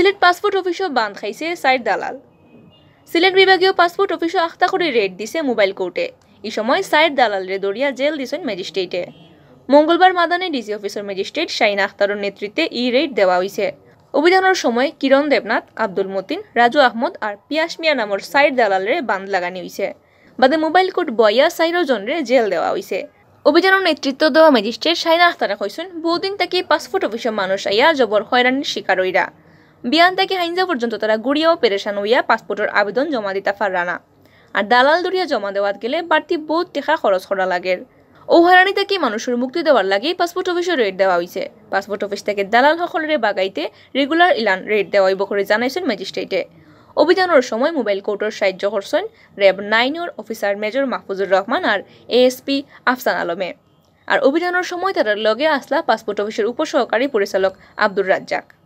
Sylhet passport অফিসও বান্ধ খাইছে side দালাল সিলেট বিভাগীয় পাসপোর্ট অফিসও আখতা করে রেড দিছে মোবাইল কোর্টে এই সময় সাইড দালালরে দরিয়া জেল দিছেন ম্যাজিস্ট্রেটে মঙ্গলবার মাদানে ডিসি অফিসের ম্যাজিস্ট্রেট শাইন আখতারের নেতৃত্বে ই রেড দেওয়া হয়েছে অভিযানের সময় কিরণ দেবনাথ আব্দুল মতিন রাজু আহমদ আর পিয়াস মিয়া নামর সাইড দালালরে বান্ধ লাগানি হয়েছে বাদে মোবাইল কোর্ট বয়া সাইরো জেল দেওয়া হয়েছে অভিযানের নেতৃত্ব দেওয়া ম্যাজিস্ট্রেট শাইনা আখতারা কইছেন বহুদিন তাকে পাসপোর্ট অফিসের মানুষ আইয়া জবর হয়রানির শিকার হইরা বিয়ান থেকে হাইঞ্জা পর্যন্ত তারা গুড়িয়াও পেরেশান হইয়া পাসপোর্টের আবেদন জমা দিতা ফাররা না আর দালাল দরিয়া জমা দেওয়াত গেলে বাড়তি বহুত টেকা খরচ করা লাগে ও হারানি থেকে মানুষের মুক্তি দেওয়ার লাগে পাসপোর্ট অফিসে রেড দেওয়া হয়েছে পাসপোর্ট অফিস থেকে দালাল সকলের বাগাইতে রেগুলার ইলান রেড দেওয়া হইব করে জানাইছেন ম্যাজিস্ট্রেটে অভিযানের সময় মোবাইল কোর্টের সাহায্য করছেন র্যাব নাইনের অফিসার মেজর মাহফুজুর রহমান আর এএসপি আফসান আলমে আর অভিযানের সময় তারা লগে আসলা পাসপোর্ট অফিসের উপসহকারী পরিচালক আব্দুর রাজ্জাক